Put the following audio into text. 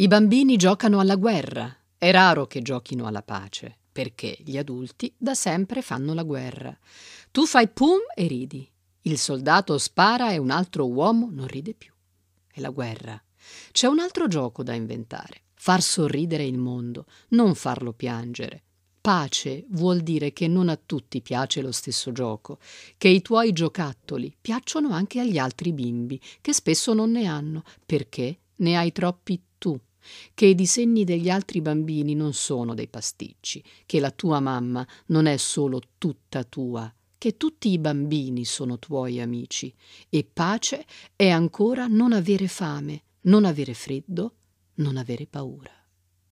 I bambini giocano alla guerra. È raro che giochino alla pace, perché gli adulti da sempre fanno la guerra. Tu fai pum e ridi. Il soldato spara e un altro uomo non ride più. È la guerra. C'è un altro gioco da inventare. Far sorridere il mondo, non farlo piangere. Pace vuol dire che non a tutti piace lo stesso gioco, che i tuoi giocattoli piacciono anche agli altri bimbi, che spesso non ne hanno, perché ne hai troppi tu che i disegni degli altri bambini non sono dei pasticci, che la tua mamma non è solo tutta tua, che tutti i bambini sono tuoi amici e pace è ancora non avere fame, non avere freddo, non avere paura.